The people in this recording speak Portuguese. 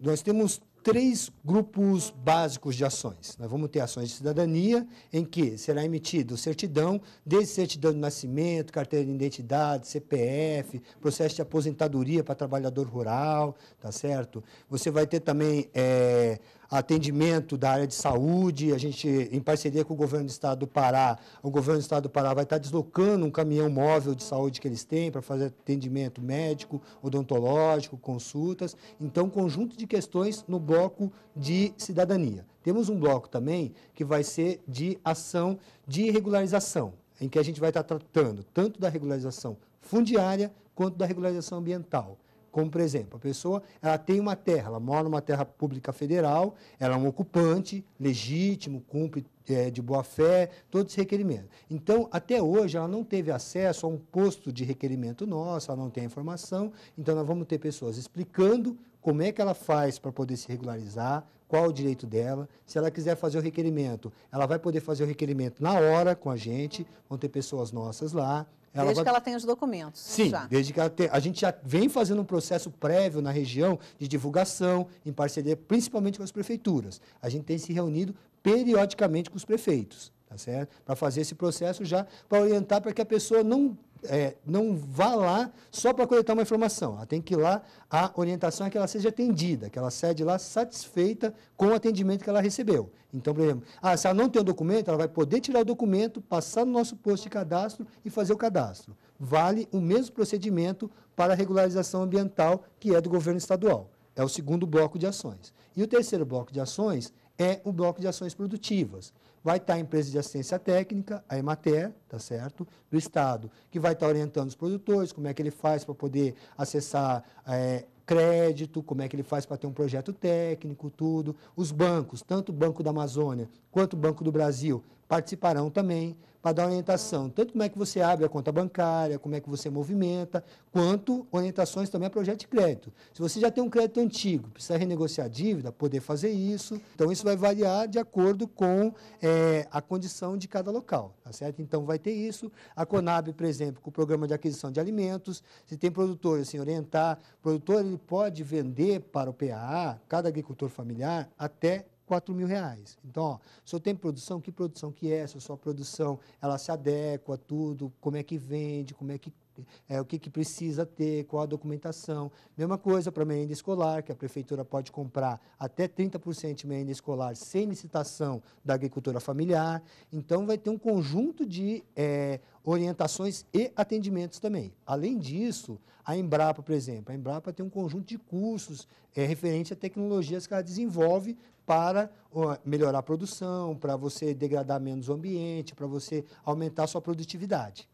Nós temos três grupos básicos de ações. Nós vamos ter ações de cidadania, em que será emitido certidão, desde certidão de nascimento, carteira de identidade, CPF, processo de aposentadoria para trabalhador rural, tá certo? Você vai ter também é, atendimento da área de saúde. A gente, em parceria com o governo do estado do Pará, o governo do estado do Pará vai estar deslocando um caminhão móvel de saúde que eles têm para fazer atendimento médico, odontológico, consultas. Então, conjunto de questões no bloco de cidadania. Temos um bloco também que vai ser de ação de regularização, em que a gente vai estar tratando tanto da regularização fundiária quanto da regularização ambiental. Como, por exemplo, a pessoa ela tem uma terra, ela mora numa terra pública federal, ela é um ocupante legítimo, cumpre é, de boa-fé, todos os requerimentos. Então, até hoje, ela não teve acesso a um posto de requerimento nosso, ela não tem a informação, então nós vamos ter pessoas explicando como é que ela faz para poder se regularizar, qual o direito dela. Se ela quiser fazer o requerimento, ela vai poder fazer o requerimento na hora com a gente, vão ter pessoas nossas lá, ela desde vai... que ela tenha os documentos. Sim, já. desde que ela tenha. A gente já vem fazendo um processo prévio na região de divulgação, em parceria principalmente com as prefeituras. A gente tem se reunido periodicamente com os prefeitos, tá certo? Para fazer esse processo já, para orientar para que a pessoa não é, não vá lá só para coletar uma informação. Ela tem que ir lá, a orientação é que ela seja atendida, que ela cede lá satisfeita com o atendimento que ela recebeu. Então, por exemplo, ah, se ela não tem o documento, ela vai poder tirar o documento, passar no nosso posto de cadastro e fazer o cadastro. Vale o mesmo procedimento para a regularização ambiental que é do governo estadual. É o segundo bloco de ações. E o terceiro bloco de ações é o bloco de ações produtivas. Vai estar a empresa de assistência técnica, a Emater, tá certo? Do Estado, que vai estar orientando os produtores, como é que ele faz para poder acessar é, crédito, como é que ele faz para ter um projeto técnico, tudo. Os bancos, tanto o Banco da Amazônia quanto o Banco do Brasil, participarão também para dar orientação, tanto como é que você abre a conta bancária, como é que você movimenta, quanto orientações também a projeto de crédito. Se você já tem um crédito antigo, precisa renegociar a dívida, poder fazer isso. Então, isso vai variar de acordo com é, a condição de cada local, tá certo? Então, vai ter isso. A Conab, por exemplo, com o programa de aquisição de alimentos, se tem produtor, assim, orientar, o produtor ele pode vender para o PAA, cada agricultor familiar, até 4 mil reais. Então, ó, se eu tenho produção, que produção que é? Se a sua produção, ela se adequa a tudo, como é que vende, como é que é, o que, que precisa ter, qual a documentação. Mesma coisa para a merenda escolar, que a prefeitura pode comprar até 30% de merenda escolar sem licitação da agricultura familiar. Então, vai ter um conjunto de é, orientações e atendimentos também. Além disso, a Embrapa, por exemplo, a Embrapa tem um conjunto de cursos é, referente a tecnologias que ela desenvolve para melhorar a produção, para você degradar menos o ambiente, para você aumentar a sua produtividade.